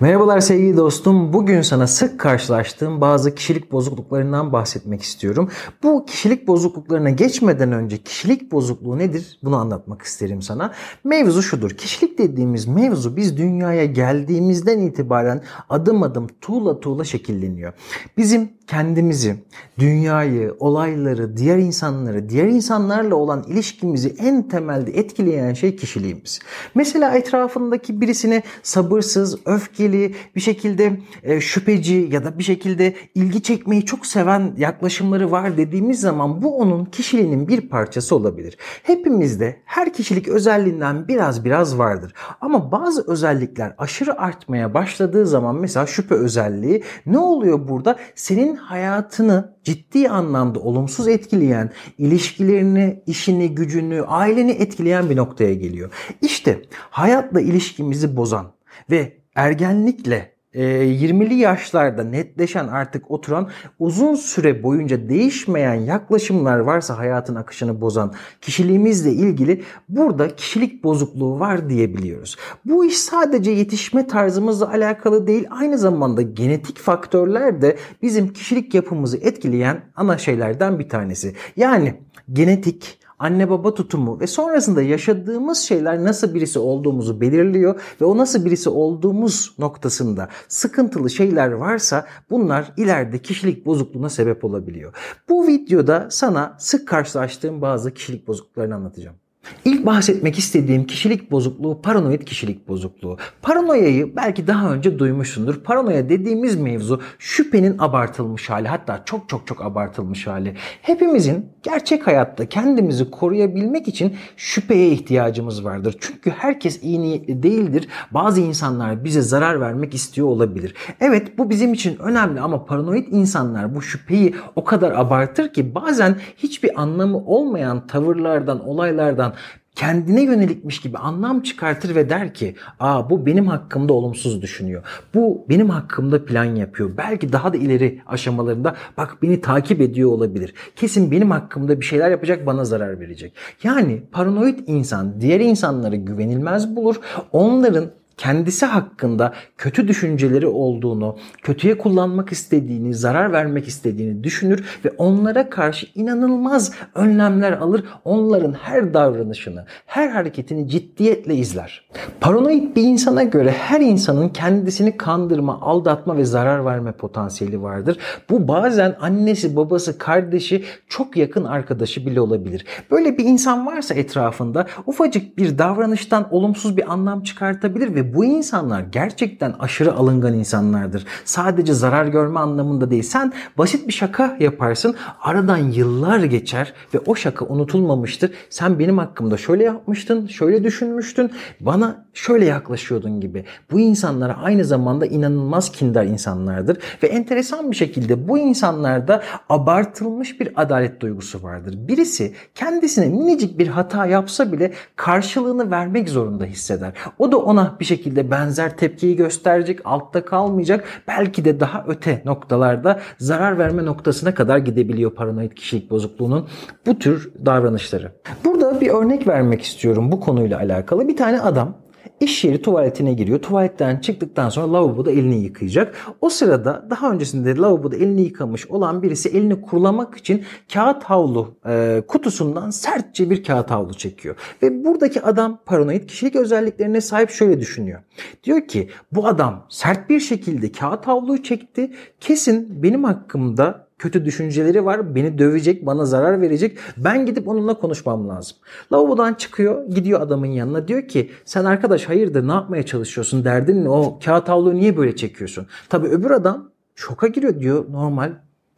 Merhabalar sevgili dostum. Bugün sana sık karşılaştığım bazı kişilik bozukluklarından bahsetmek istiyorum. Bu kişilik bozukluklarına geçmeden önce kişilik bozukluğu nedir? Bunu anlatmak isterim sana. Mevzu şudur. Kişilik dediğimiz mevzu biz dünyaya geldiğimizden itibaren adım adım tuğla tuğla şekilleniyor. Bizim kendimizi, dünyayı, olayları, diğer insanları, diğer insanlarla olan ilişkimizi en temelde etkileyen şey kişiliğimiz. Mesela etrafındaki birisine sabırsız, öf öfkeli, bir şekilde e, şüpheci ya da bir şekilde ilgi çekmeyi çok seven yaklaşımları var dediğimiz zaman bu onun kişiliğinin bir parçası olabilir. Hepimizde her kişilik özelliğinden biraz biraz vardır. Ama bazı özellikler aşırı artmaya başladığı zaman mesela şüphe özelliği ne oluyor burada? Senin hayatını ciddi anlamda olumsuz etkileyen, ilişkilerini, işini, gücünü, aileni etkileyen bir noktaya geliyor. İşte hayatla ilişkimizi bozan ve ergenlikle 20'li e, yaşlarda netleşen artık oturan uzun süre boyunca değişmeyen yaklaşımlar varsa hayatın akışını bozan kişiliğimizle ilgili burada kişilik bozukluğu var diyebiliyoruz. Bu iş sadece yetişme tarzımızla alakalı değil aynı zamanda genetik faktörler de bizim kişilik yapımızı etkileyen ana şeylerden bir tanesi. Yani genetik, anne baba tutumu ve sonrasında yaşadığımız şeyler nasıl birisi olduğumuzu belirliyor ve o nasıl birisi olduğumuz noktasında sıkıntılı şeyler varsa bunlar ileride kişilik bozukluğuna sebep olabiliyor. Bu videoda sana sık karşılaştığım bazı kişilik bozukluklarını anlatacağım. İlk bahsetmek istediğim kişilik bozukluğu paranoid kişilik bozukluğu. Paranoyayı belki daha önce duymuşsundur. Paranoya dediğimiz mevzu şüphenin abartılmış hali hatta çok çok çok abartılmış hali. Hepimizin gerçek hayatta kendimizi koruyabilmek için şüpheye ihtiyacımız vardır. Çünkü herkes iyi niyetli değildir. Bazı insanlar bize zarar vermek istiyor olabilir. Evet bu bizim için önemli ama paranoid insanlar bu şüpheyi o kadar abartır ki bazen hiçbir anlamı olmayan tavırlardan, olaylardan kendine yönelikmiş gibi anlam çıkartır ve der ki aa bu benim hakkımda olumsuz düşünüyor. Bu benim hakkımda plan yapıyor. Belki daha da ileri aşamalarında bak beni takip ediyor olabilir. Kesin benim hakkımda bir şeyler yapacak bana zarar verecek. Yani paranoid insan diğer insanlara güvenilmez bulur. Onların kendisi hakkında kötü düşünceleri olduğunu, kötüye kullanmak istediğini, zarar vermek istediğini düşünür ve onlara karşı inanılmaz önlemler alır. Onların her davranışını, her hareketini ciddiyetle izler. Paranoid bir insana göre her insanın kendisini kandırma, aldatma ve zarar verme potansiyeli vardır. Bu bazen annesi, babası, kardeşi, çok yakın arkadaşı bile olabilir. Böyle bir insan varsa etrafında ufacık bir davranıştan olumsuz bir anlam çıkartabilir ve bu insanlar gerçekten aşırı alıngan insanlardır. Sadece zarar görme anlamında değil. Sen basit bir şaka yaparsın. Aradan yıllar geçer ve o şaka unutulmamıştır. Sen benim hakkımda şöyle yapmıştın, şöyle düşünmüştün, bana şöyle yaklaşıyordun gibi. Bu insanlar aynı zamanda inanılmaz kindar insanlardır. Ve enteresan bir şekilde bu insanlarda abartılmış bir adalet duygusu vardır. Birisi kendisine minicik bir hata yapsa bile karşılığını vermek zorunda hisseder. O da ona bir şekilde şekilde benzer tepkiyi gösterecek, altta kalmayacak. Belki de daha öte noktalarda zarar verme noktasına kadar gidebiliyor paranoid kişilik bozukluğunun bu tür davranışları. Burada bir örnek vermek istiyorum bu konuyla alakalı. Bir tane adam iş yeri tuvaletine giriyor. Tuvaletten çıktıktan sonra lavaboda elini yıkayacak. O sırada daha öncesinde lavaboda elini yıkamış olan birisi elini kurulamak için kağıt havlu e, kutusundan sertçe bir kağıt havlu çekiyor. Ve buradaki adam paranoid kişilik özelliklerine sahip şöyle düşünüyor. Diyor ki bu adam sert bir şekilde kağıt havluyu çekti. Kesin benim hakkımda kötü düşünceleri var. Beni dövecek, bana zarar verecek. Ben gidip onunla konuşmam lazım. Lavabodan çıkıyor, gidiyor adamın yanına. Diyor ki sen arkadaş hayırdır ne yapmaya çalışıyorsun? Derdin ne? O kağıt havluyu niye böyle çekiyorsun? Tabii öbür adam şoka giriyor diyor normal.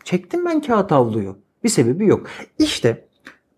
Çektim ben kağıt havluyu. Bir sebebi yok. İşte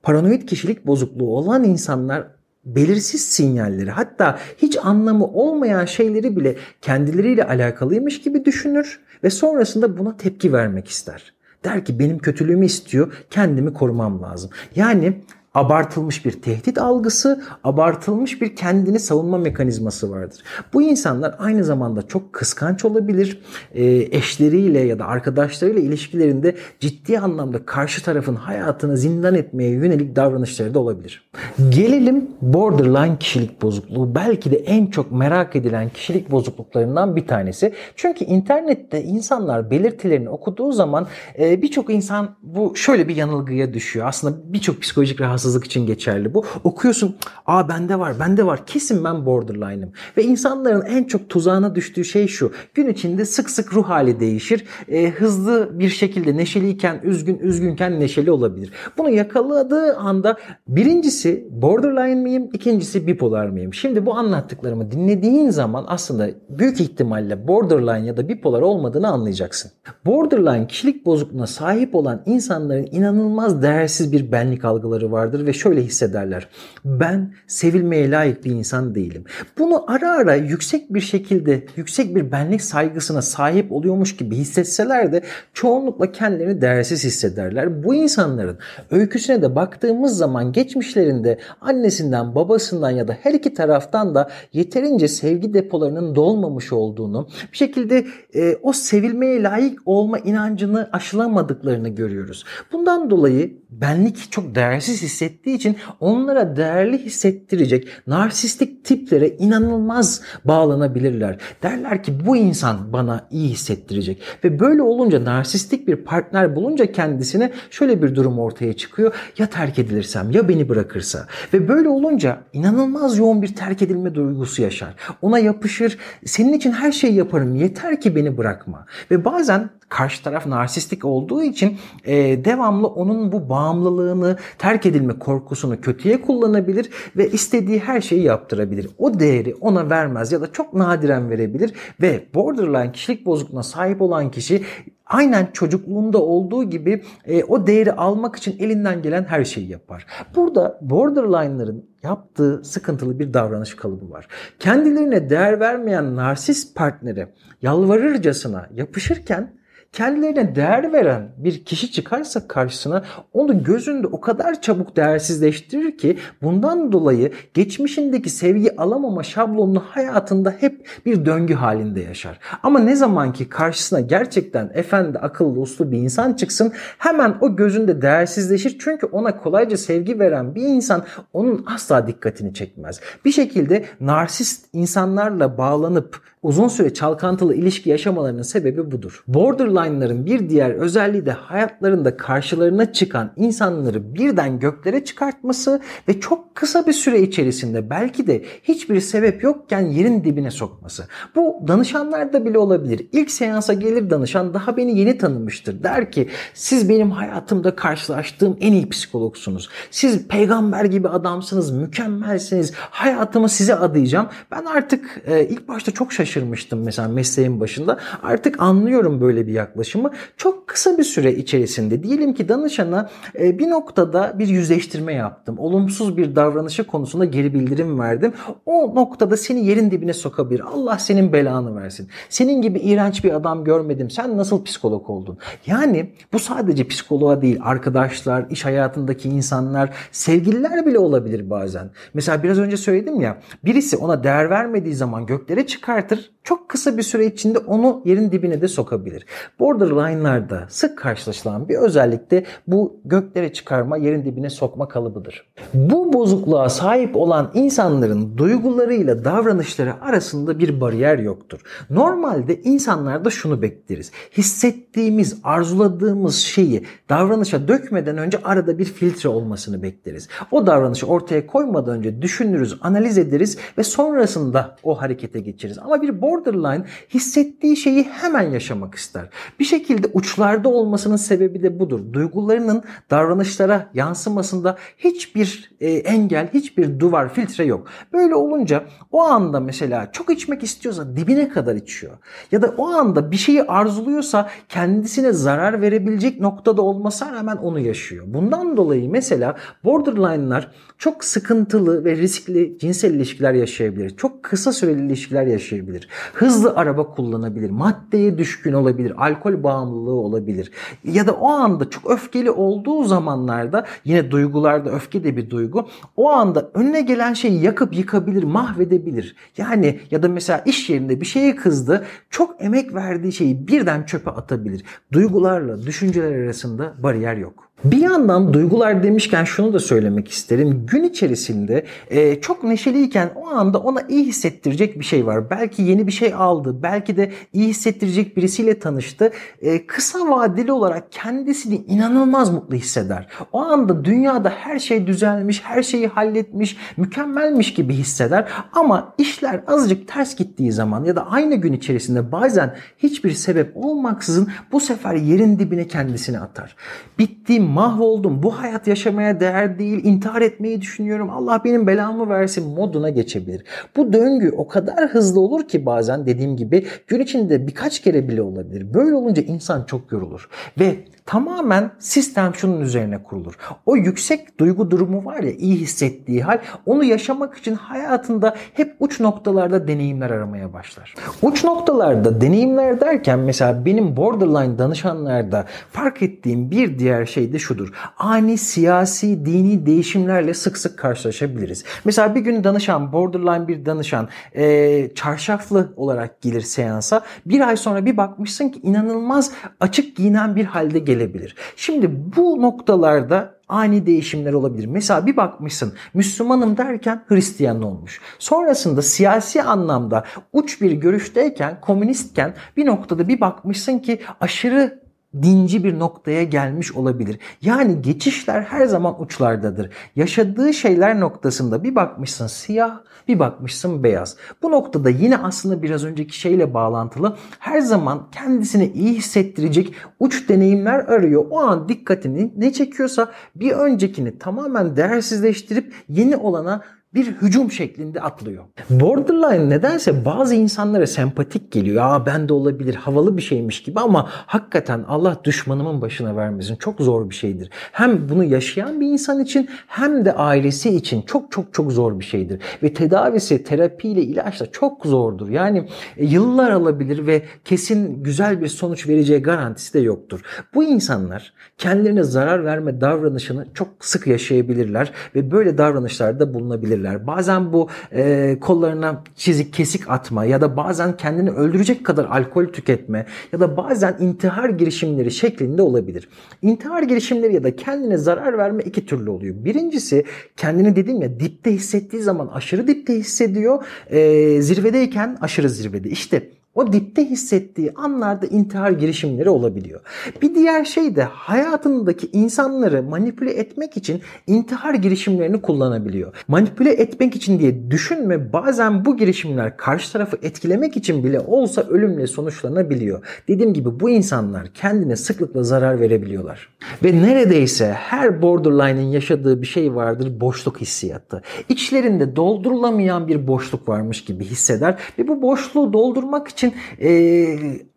paranoid kişilik bozukluğu olan insanlar belirsiz sinyalleri hatta hiç anlamı olmayan şeyleri bile kendileriyle alakalıymış gibi düşünür ve sonrasında buna tepki vermek ister. Der ki benim kötülüğümü istiyor. Kendimi korumam lazım. Yani abartılmış bir tehdit algısı, abartılmış bir kendini savunma mekanizması vardır. Bu insanlar aynı zamanda çok kıskanç olabilir. Ee, eşleriyle ya da arkadaşlarıyla ilişkilerinde ciddi anlamda karşı tarafın hayatını zindan etmeye yönelik davranışları da olabilir. Gelelim borderline kişilik bozukluğu. Belki de en çok merak edilen kişilik bozukluklarından bir tanesi. Çünkü internette insanlar belirtilerini okuduğu zaman e, birçok insan bu şöyle bir yanılgıya düşüyor. Aslında birçok psikolojik rahatsızlık Fransızlık için geçerli bu. Okuyorsun aa bende var bende var kesin ben borderline'ım. Ve insanların en çok tuzağına düştüğü şey şu. Gün içinde sık sık ruh hali değişir. E, hızlı bir şekilde neşeliyken üzgün üzgünken neşeli olabilir. Bunu yakaladığı anda birincisi borderline miyim ikincisi bipolar mıyım? Şimdi bu anlattıklarımı dinlediğin zaman aslında büyük ihtimalle borderline ya da bipolar olmadığını anlayacaksın. Borderline kişilik bozukluğuna sahip olan insanların inanılmaz değersiz bir benlik algıları var vardır ve şöyle hissederler. Ben sevilmeye layık bir insan değilim. Bunu ara ara yüksek bir şekilde, yüksek bir benlik saygısına sahip oluyormuş gibi hissetseler de çoğunlukla kendilerini değersiz hissederler. Bu insanların öyküsüne de baktığımız zaman geçmişlerinde annesinden, babasından ya da her iki taraftan da yeterince sevgi depolarının dolmamış olduğunu, bir şekilde e, o sevilmeye layık olma inancını aşılamadıklarını görüyoruz. Bundan dolayı benlik çok değersiz hissediyoruz hissettiği için onlara değerli hissettirecek narsistik tiplere inanılmaz bağlanabilirler. Derler ki bu insan bana iyi hissettirecek ve böyle olunca narsistik bir partner bulunca kendisine şöyle bir durum ortaya çıkıyor. Ya terk edilirsem ya beni bırakırsa ve böyle olunca inanılmaz yoğun bir terk edilme duygusu yaşar. Ona yapışır. Senin için her şeyi yaparım. Yeter ki beni bırakma. Ve bazen karşı taraf narsistik olduğu için e, devamlı onun bu bağımlılığını, terk edilme kaybetme korkusunu kötüye kullanabilir ve istediği her şeyi yaptırabilir. O değeri ona vermez ya da çok nadiren verebilir ve borderline kişilik bozukluğuna sahip olan kişi aynen çocukluğunda olduğu gibi e, o değeri almak için elinden gelen her şeyi yapar. Burada borderline'ların yaptığı sıkıntılı bir davranış kalıbı var. Kendilerine değer vermeyen narsist partneri yalvarırcasına yapışırken kendilerine değer veren bir kişi çıkarsa karşısına onu gözünde o kadar çabuk değersizleştirir ki bundan dolayı geçmişindeki sevgi alamama şablonunu hayatında hep bir döngü halinde yaşar. Ama ne zaman ki karşısına gerçekten efendi akıllı uslu bir insan çıksın hemen o gözünde değersizleşir çünkü ona kolayca sevgi veren bir insan onun asla dikkatini çekmez. Bir şekilde narsist insanlarla bağlanıp uzun süre çalkantılı ilişki yaşamalarının sebebi budur. Borderline'ların bir diğer özelliği de hayatlarında karşılarına çıkan insanları birden göklere çıkartması ve çok kısa bir süre içerisinde belki de hiçbir sebep yokken yerin dibine sokması. Bu danışanlarda bile olabilir. İlk seansa gelir danışan daha beni yeni tanımıştır. Der ki siz benim hayatımda karşılaştığım en iyi psikologsunuz. Siz peygamber gibi adamsınız, mükemmelsiniz. Hayatımı size adayacağım. Ben artık e, ilk başta çok şaşırdım şaşırmıştım mesela mesleğin başında. Artık anlıyorum böyle bir yaklaşımı. Çok kısa bir süre içerisinde diyelim ki danışana e, bir noktada bir yüzleştirme yaptım. Olumsuz bir davranışı konusunda geri bildirim verdim. O noktada seni yerin dibine sokabilir. Allah senin belanı versin. Senin gibi iğrenç bir adam görmedim. Sen nasıl psikolog oldun? Yani bu sadece psikoloğa değil. Arkadaşlar, iş hayatındaki insanlar, sevgililer bile olabilir bazen. Mesela biraz önce söyledim ya. Birisi ona değer vermediği zaman göklere çıkartır. Hayır. çok kısa bir süre içinde onu yerin dibine de sokabilir. Borderline'larda sık karşılaşılan bir özellik de bu göklere çıkarma, yerin dibine sokma kalıbıdır. Bu bozukluğa sahip olan insanların duygularıyla davranışları arasında bir bariyer yoktur. Normalde insanlarda şunu bekleriz. Hissettiğimiz, arzuladığımız şeyi davranışa dökmeden önce arada bir filtre olmasını bekleriz. O davranışı ortaya koymadan önce düşünürüz, analiz ederiz ve sonrasında o harekete geçeriz. Ama bir borderline hissettiği şeyi hemen yaşamak ister. Bir şekilde uçlarda olmasının sebebi de budur. Duygularının davranışlara yansımasında hiçbir e, engel, hiçbir duvar, filtre yok. Böyle olunca o anda mesela çok içmek istiyorsa dibine kadar içiyor. Ya da o anda bir şeyi arzuluyorsa kendisine zarar verebilecek noktada olmasa rağmen onu yaşıyor. Bundan dolayı mesela borderline'lar çok sıkıntılı ve riskli cinsel ilişkiler yaşayabilir. Çok kısa süreli ilişkiler yaşayabilir. Hızlı araba kullanabilir, maddeye düşkün olabilir, alkol bağımlılığı olabilir. Ya da o anda çok öfkeli olduğu zamanlarda yine duygularda öfke de bir duygu. O anda önüne gelen şeyi yakıp yıkabilir, mahvedebilir. Yani ya da mesela iş yerinde bir şeye kızdı. Çok emek verdiği şeyi birden çöpe atabilir. Duygularla düşünceler arasında bariyer yok. Bir yandan duygular demişken şunu da söylemek isterim. Gün içerisinde e, çok neşeliyken o anda ona iyi hissettirecek bir şey var. Belki yeni bir şey aldı. Belki de iyi hissettirecek birisiyle tanıştı. E, kısa vadeli olarak kendisini inanılmaz mutlu hisseder. O anda dünyada her şey düzelmiş, her şeyi halletmiş, mükemmelmiş gibi hisseder. Ama işler azıcık ters gittiği zaman ya da aynı gün içerisinde bazen hiçbir sebep olmaksızın bu sefer yerin dibine kendisini atar. Bittiğim mahvoldum, bu hayat yaşamaya değer değil, intihar etmeyi düşünüyorum, Allah benim belamı versin moduna geçebilir. Bu döngü o kadar hızlı olur ki bazen dediğim gibi gün içinde birkaç kere bile olabilir. Böyle olunca insan çok yorulur ve Tamamen sistem şunun üzerine kurulur. O yüksek duygu durumu var ya iyi hissettiği hal onu yaşamak için hayatında hep uç noktalarda deneyimler aramaya başlar. Uç noktalarda deneyimler derken mesela benim borderline danışanlarda fark ettiğim bir diğer şey de şudur. Ani siyasi, dini değişimlerle sık sık karşılaşabiliriz. Mesela bir gün danışan, borderline bir danışan e, çarşaflı olarak gelir seansa. Bir ay sonra bir bakmışsın ki inanılmaz açık giyinen bir halde gelir gelebilir. Şimdi bu noktalarda ani değişimler olabilir. Mesela bir bakmışsın Müslümanım derken Hristiyan olmuş. Sonrasında siyasi anlamda uç bir görüşteyken, komünistken bir noktada bir bakmışsın ki aşırı dinci bir noktaya gelmiş olabilir. Yani geçişler her zaman uçlardadır. Yaşadığı şeyler noktasında bir bakmışsın siyah, bir bakmışsın beyaz. Bu noktada yine aslında biraz önceki şeyle bağlantılı her zaman kendisini iyi hissettirecek uç deneyimler arıyor. O an dikkatini ne çekiyorsa bir öncekini tamamen değersizleştirip yeni olana bir hücum şeklinde atlıyor. Borderline nedense bazı insanlara sempatik geliyor. Aa ben de olabilir havalı bir şeymiş gibi ama hakikaten Allah düşmanımın başına vermesin. Çok zor bir şeydir. Hem bunu yaşayan bir insan için hem de ailesi için çok çok çok zor bir şeydir. Ve tedavisi terapiyle ilaçla çok zordur. Yani e, yıllar alabilir ve kesin güzel bir sonuç vereceği garantisi de yoktur. Bu insanlar kendilerine zarar verme davranışını çok sık yaşayabilirler ve böyle davranışlarda bulunabilirler olabilirler. Bazen bu e, kollarına çizik kesik atma ya da bazen kendini öldürecek kadar alkol tüketme ya da bazen intihar girişimleri şeklinde olabilir. İntihar girişimleri ya da kendine zarar verme iki türlü oluyor. Birincisi kendini dedim ya dipte hissettiği zaman aşırı dipte hissediyor. E, zirvedeyken aşırı zirvede. İşte o dipte hissettiği anlarda intihar girişimleri olabiliyor. Bir diğer şey de hayatındaki insanları manipüle etmek için intihar girişimlerini kullanabiliyor. Manipüle etmek için diye düşünme bazen bu girişimler karşı tarafı etkilemek için bile olsa ölümle sonuçlanabiliyor. Dediğim gibi bu insanlar kendine sıklıkla zarar verebiliyorlar. Ve neredeyse her borderline'in yaşadığı bir şey vardır boşluk hissiyatı. İçlerinde doldurulamayan bir boşluk varmış gibi hisseder ve bu boşluğu doldurmak için için e,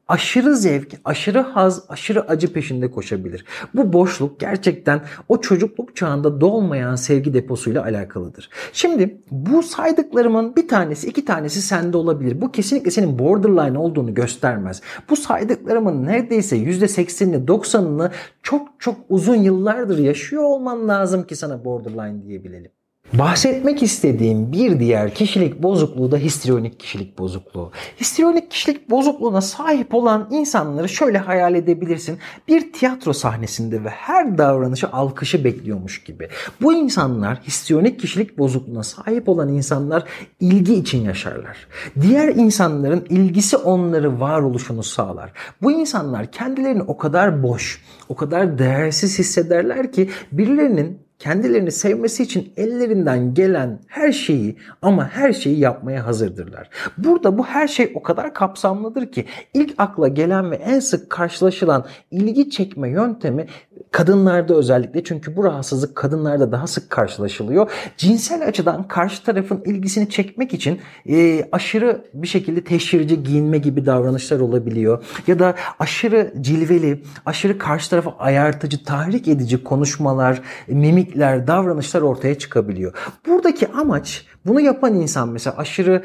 aşırı zevk, aşırı haz, aşırı acı peşinde koşabilir. Bu boşluk gerçekten o çocukluk çağında dolmayan sevgi deposuyla alakalıdır. Şimdi bu saydıklarımın bir tanesi, iki tanesi sende olabilir. Bu kesinlikle senin borderline olduğunu göstermez. Bu saydıklarımın neredeyse %80'ini, 90'ını çok çok uzun yıllardır yaşıyor olman lazım ki sana borderline diyebilelim. Bahsetmek istediğim bir diğer kişilik bozukluğu da histrionik kişilik bozukluğu. Histrionik kişilik bozukluğuna sahip olan insanları şöyle hayal edebilirsin. Bir tiyatro sahnesinde ve her davranışı alkışı bekliyormuş gibi. Bu insanlar histrionik kişilik bozukluğuna sahip olan insanlar ilgi için yaşarlar. Diğer insanların ilgisi onları varoluşunu sağlar. Bu insanlar kendilerini o kadar boş, o kadar değersiz hissederler ki birilerinin kendilerini sevmesi için ellerinden gelen her şeyi ama her şeyi yapmaya hazırdırlar. Burada bu her şey o kadar kapsamlıdır ki ilk akla gelen ve en sık karşılaşılan ilgi çekme yöntemi Kadınlarda özellikle çünkü bu rahatsızlık kadınlarda daha sık karşılaşılıyor. Cinsel açıdan karşı tarafın ilgisini çekmek için e, aşırı bir şekilde teşhirci giyinme gibi davranışlar olabiliyor. Ya da aşırı cilveli, aşırı karşı tarafa ayartıcı, tahrik edici konuşmalar, mimikler, davranışlar ortaya çıkabiliyor. Buradaki amaç bunu yapan insan mesela aşırı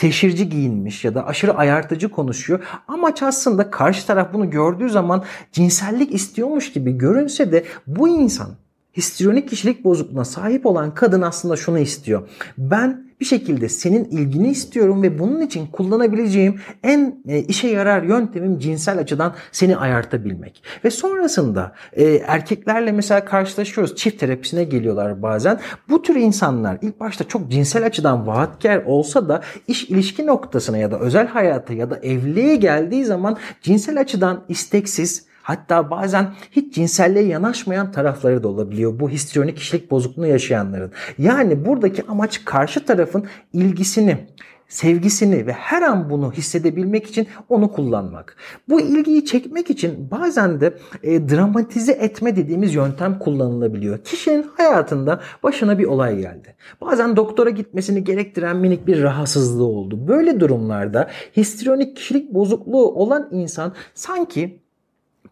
teşhirci giyinmiş ya da aşırı ayartıcı konuşuyor. Amaç aslında karşı taraf bunu gördüğü zaman cinsellik istiyormuş gibi görünse de bu insan histrionik kişilik bozukluğuna sahip olan kadın aslında şunu istiyor. Ben bir şekilde senin ilgini istiyorum ve bunun için kullanabileceğim en e, işe yarar yöntemim cinsel açıdan seni ayartabilmek. Ve sonrasında e, erkeklerle mesela karşılaşıyoruz. Çift terapisine geliyorlar bazen. Bu tür insanlar ilk başta çok cinsel açıdan vaatkar olsa da iş ilişki noktasına ya da özel hayata ya da evliliğe geldiği zaman cinsel açıdan isteksiz, Hatta bazen hiç cinselliğe yanaşmayan tarafları da olabiliyor bu histriyonik kişilik bozukluğunu yaşayanların. Yani buradaki amaç karşı tarafın ilgisini, sevgisini ve her an bunu hissedebilmek için onu kullanmak. Bu ilgiyi çekmek için bazen de e, dramatize etme dediğimiz yöntem kullanılabiliyor. Kişinin hayatında başına bir olay geldi. Bazen doktora gitmesini gerektiren minik bir rahatsızlığı oldu. Böyle durumlarda histriyonik kişilik bozukluğu olan insan sanki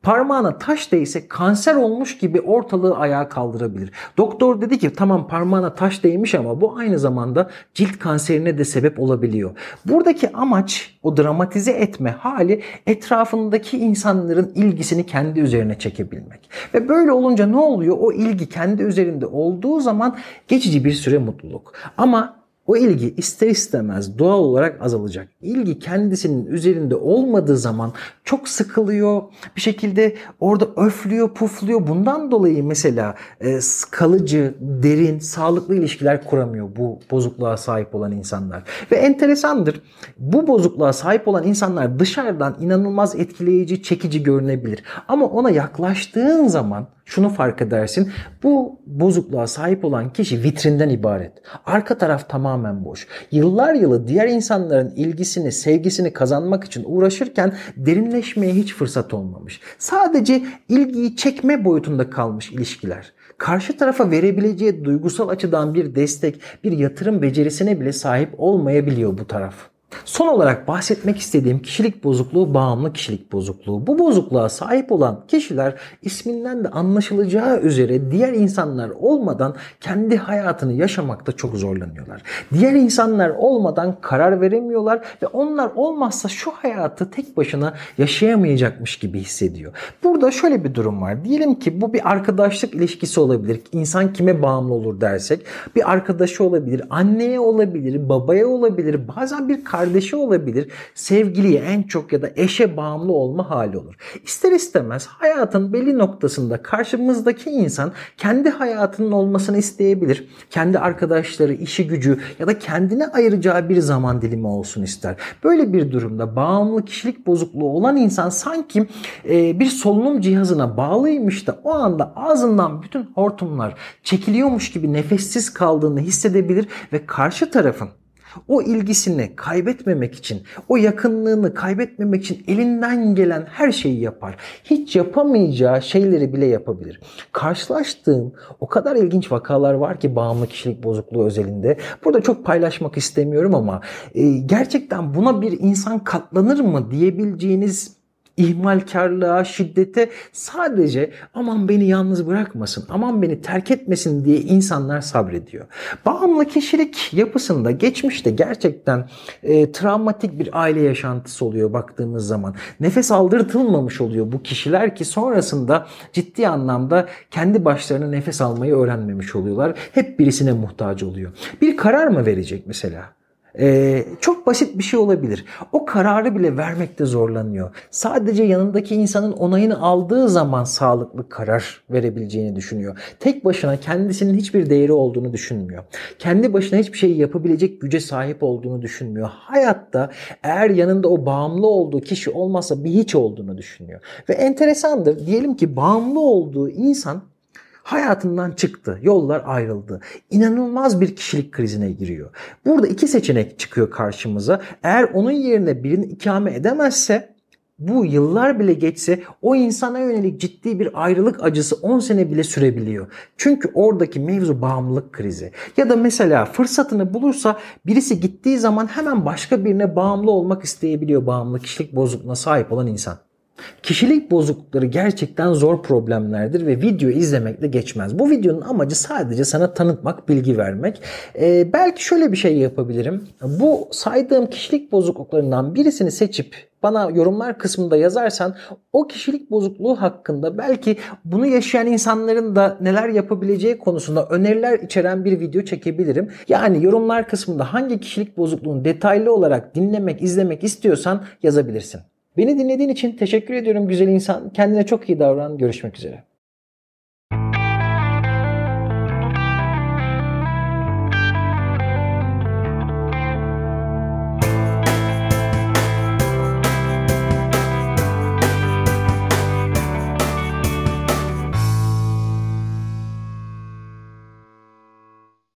parmağına taş değse kanser olmuş gibi ortalığı ayağa kaldırabilir. Doktor dedi ki tamam parmağına taş değmiş ama bu aynı zamanda cilt kanserine de sebep olabiliyor. Buradaki amaç o dramatize etme hali etrafındaki insanların ilgisini kendi üzerine çekebilmek. Ve böyle olunca ne oluyor? O ilgi kendi üzerinde olduğu zaman geçici bir süre mutluluk. Ama o ilgi ister istemez doğal olarak azalacak. İlgi kendisinin üzerinde olmadığı zaman çok sıkılıyor. Bir şekilde orada öflüyor, pufluyor. Bundan dolayı mesela e, kalıcı, derin, sağlıklı ilişkiler kuramıyor bu bozukluğa sahip olan insanlar. Ve enteresandır. Bu bozukluğa sahip olan insanlar dışarıdan inanılmaz etkileyici, çekici görünebilir. Ama ona yaklaştığın zaman şunu fark edersin. Bu bozukluğa sahip olan kişi vitrinden ibaret. Arka taraf tamam tamamen boş. Yıllar yılı diğer insanların ilgisini, sevgisini kazanmak için uğraşırken derinleşmeye hiç fırsat olmamış. Sadece ilgiyi çekme boyutunda kalmış ilişkiler. Karşı tarafa verebileceği duygusal açıdan bir destek, bir yatırım becerisine bile sahip olmayabiliyor bu taraf. Son olarak bahsetmek istediğim kişilik bozukluğu bağımlı kişilik bozukluğu. Bu bozukluğa sahip olan kişiler isminden de anlaşılacağı üzere diğer insanlar olmadan kendi hayatını yaşamakta çok zorlanıyorlar. Diğer insanlar olmadan karar veremiyorlar ve onlar olmazsa şu hayatı tek başına yaşayamayacakmış gibi hissediyor. Burada şöyle bir durum var. Diyelim ki bu bir arkadaşlık ilişkisi olabilir. İnsan kime bağımlı olur dersek bir arkadaşı olabilir, anneye olabilir, babaya olabilir, bazen bir kardeşi kardeşi olabilir. Sevgiliye en çok ya da eşe bağımlı olma hali olur. İster istemez hayatın belli noktasında karşımızdaki insan kendi hayatının olmasını isteyebilir. Kendi arkadaşları, işi gücü ya da kendine ayıracağı bir zaman dilimi olsun ister. Böyle bir durumda bağımlı kişilik bozukluğu olan insan sanki e, bir solunum cihazına bağlıymış da o anda ağzından bütün hortumlar çekiliyormuş gibi nefessiz kaldığını hissedebilir ve karşı tarafın o ilgisini kaybetmemek için, o yakınlığını kaybetmemek için elinden gelen her şeyi yapar. Hiç yapamayacağı şeyleri bile yapabilir. Karşılaştığım o kadar ilginç vakalar var ki bağımlı kişilik bozukluğu özelinde. Burada çok paylaşmak istemiyorum ama e, gerçekten buna bir insan katlanır mı diyebileceğiniz ihmalkarlığa, şiddete sadece aman beni yalnız bırakmasın, aman beni terk etmesin diye insanlar sabrediyor. Bağımlı kişilik yapısında geçmişte gerçekten e, travmatik bir aile yaşantısı oluyor baktığımız zaman. Nefes aldırtılmamış oluyor bu kişiler ki sonrasında ciddi anlamda kendi başlarına nefes almayı öğrenmemiş oluyorlar. Hep birisine muhtaç oluyor. Bir karar mı verecek mesela? Ee, çok basit bir şey olabilir. O kararı bile vermekte zorlanıyor. Sadece yanındaki insanın onayını aldığı zaman sağlıklı karar verebileceğini düşünüyor. Tek başına kendisinin hiçbir değeri olduğunu düşünmüyor. Kendi başına hiçbir şey yapabilecek güce sahip olduğunu düşünmüyor. Hayatta eğer yanında o bağımlı olduğu kişi olmazsa bir hiç olduğunu düşünüyor. Ve enteresandır. Diyelim ki bağımlı olduğu insan hayatından çıktı. Yollar ayrıldı. İnanılmaz bir kişilik krizine giriyor. Burada iki seçenek çıkıyor karşımıza. Eğer onun yerine birini ikame edemezse bu yıllar bile geçse o insana yönelik ciddi bir ayrılık acısı 10 sene bile sürebiliyor. Çünkü oradaki mevzu bağımlılık krizi. Ya da mesela fırsatını bulursa birisi gittiği zaman hemen başka birine bağımlı olmak isteyebiliyor bağımlı kişilik bozukluğuna sahip olan insan. Kişilik bozuklukları gerçekten zor problemlerdir ve video izlemekle geçmez. Bu videonun amacı sadece sana tanıtmak, bilgi vermek. Ee, belki şöyle bir şey yapabilirim. Bu saydığım kişilik bozukluklarından birisini seçip bana yorumlar kısmında yazarsan o kişilik bozukluğu hakkında belki bunu yaşayan insanların da neler yapabileceği konusunda öneriler içeren bir video çekebilirim. Yani yorumlar kısmında hangi kişilik bozukluğunu detaylı olarak dinlemek, izlemek istiyorsan yazabilirsin. Beni dinlediğin için teşekkür ediyorum güzel insan. Kendine çok iyi davran. Görüşmek üzere.